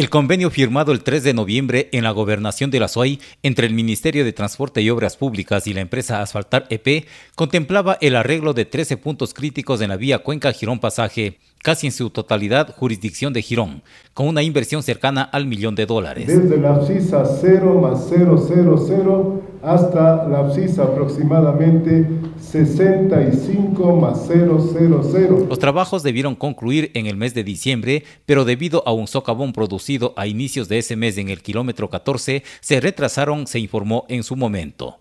El convenio firmado el 3 de noviembre en la gobernación de la SOAI entre el Ministerio de Transporte y Obras Públicas y la empresa Asfaltar EP contemplaba el arreglo de 13 puntos críticos en la vía Cuenca-Girón Pasaje, casi en su totalidad jurisdicción de Girón, con una inversión cercana al millón de dólares. la hasta la abscisa aproximadamente 65 65,000. Los trabajos debieron concluir en el mes de diciembre, pero debido a un socavón producido a inicios de ese mes en el kilómetro 14, se retrasaron, se informó en su momento.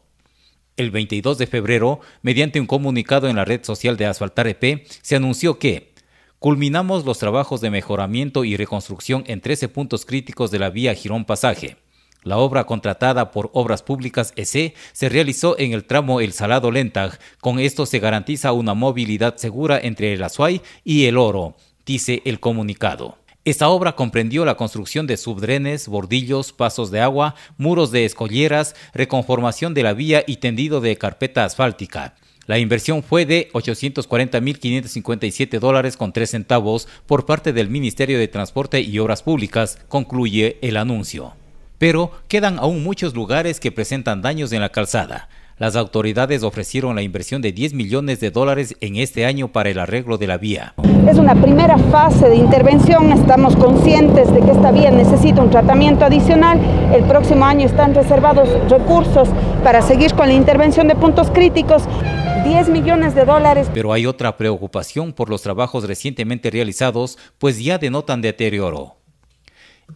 El 22 de febrero, mediante un comunicado en la red social de Asfaltar EP, se anunció que culminamos los trabajos de mejoramiento y reconstrucción en 13 puntos críticos de la vía Girón Pasaje. La obra contratada por Obras Públicas EC se realizó en el tramo El Salado Lentag. Con esto se garantiza una movilidad segura entre el Azuay y el Oro, dice el comunicado. Esta obra comprendió la construcción de subdrenes, bordillos, pasos de agua, muros de escolleras, reconformación de la vía y tendido de carpeta asfáltica. La inversión fue de 840.557 dólares con tres centavos por parte del Ministerio de Transporte y Obras Públicas, concluye el anuncio pero quedan aún muchos lugares que presentan daños en la calzada. Las autoridades ofrecieron la inversión de 10 millones de dólares en este año para el arreglo de la vía. Es una primera fase de intervención, estamos conscientes de que esta vía necesita un tratamiento adicional. El próximo año están reservados recursos para seguir con la intervención de puntos críticos. 10 millones de dólares. Pero hay otra preocupación por los trabajos recientemente realizados, pues ya denotan deterioro.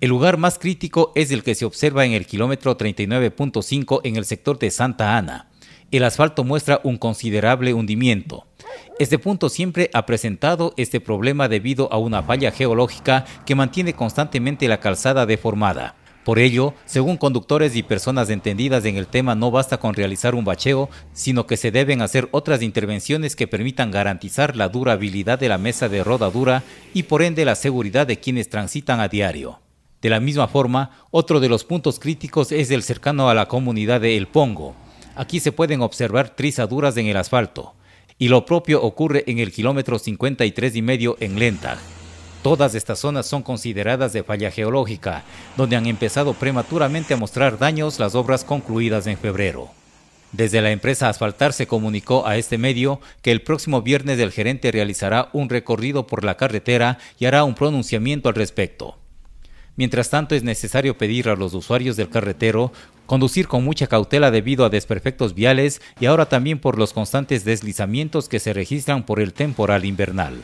El lugar más crítico es el que se observa en el kilómetro 39.5 en el sector de Santa Ana. El asfalto muestra un considerable hundimiento. Este punto siempre ha presentado este problema debido a una falla geológica que mantiene constantemente la calzada deformada. Por ello, según conductores y personas entendidas en el tema, no basta con realizar un bacheo, sino que se deben hacer otras intervenciones que permitan garantizar la durabilidad de la mesa de rodadura y por ende la seguridad de quienes transitan a diario. De la misma forma, otro de los puntos críticos es el cercano a la comunidad de El Pongo. Aquí se pueden observar trizaduras en el asfalto. Y lo propio ocurre en el kilómetro 53 y medio en lenta. Todas estas zonas son consideradas de falla geológica, donde han empezado prematuramente a mostrar daños las obras concluidas en febrero. Desde la empresa Asfaltar se comunicó a este medio que el próximo viernes el gerente realizará un recorrido por la carretera y hará un pronunciamiento al respecto. Mientras tanto, es necesario pedir a los usuarios del carretero conducir con mucha cautela debido a desperfectos viales y ahora también por los constantes deslizamientos que se registran por el temporal invernal.